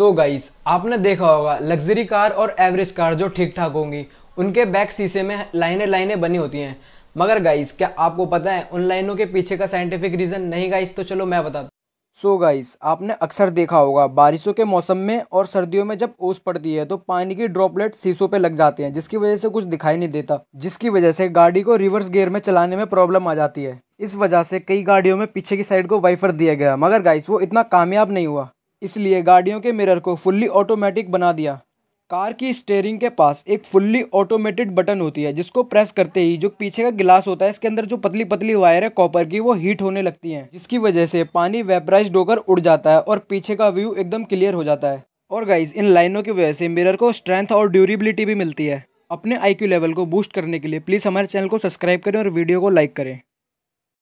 सो so guys आपने देखा होगा लग्जरी कार और एवरेज कार जो ठीक ठाक होंगी उनके बैक शीशे में लाइनें लाइनें बनी होती हैं मगर गाइस क्या आपको पता है उन लाइनों के पीछे का साइंटिफिक रीज़न नहीं गाइस तो चलो मैं बताता सो so गाइस आपने अक्सर देखा होगा बारिशों के मौसम में और सर्दियों में जब ओस पड़ती है तो पानी की ड्रॉपलेट शीशों पे लग जाते हैं जिसकी वजह से कुछ दिखाई नहीं देता जिसकी वजह से गाड़ी को रिवर्स गियर में चलाने में प्रॉब्लम आ जाती है इस वजह से कई गाड़ियों में पीछे की साइड को वाइफर दिया गया मगर गाइस वो इतना कामयाब नहीं हुआ इसलिए गाड़ियों के मिरर को फुल्ली ऑटोमेटिक बना दिया कार की स्टेयरिंग के पास एक फुल्ली ऑटोमेटेड बटन होती है जिसको प्रेस करते ही जो पीछे का गिलास होता है इसके अंदर जो पतली पतली वायर है कॉपर की वो हीट होने लगती है जिसकी वजह से पानी वेपराइज होकर उड़ जाता है और पीछे का व्यू एकदम क्लियर हो जाता है और गाइज इन लाइनों की वजह से मिरर को स्ट्रेंथ और ड्यूरेबिलिटी भी मिलती है अपने आई लेवल को बूस्ट करने के लिए प्लीज़ हमारे चैनल को सब्सक्राइब करें और वीडियो को लाइक करें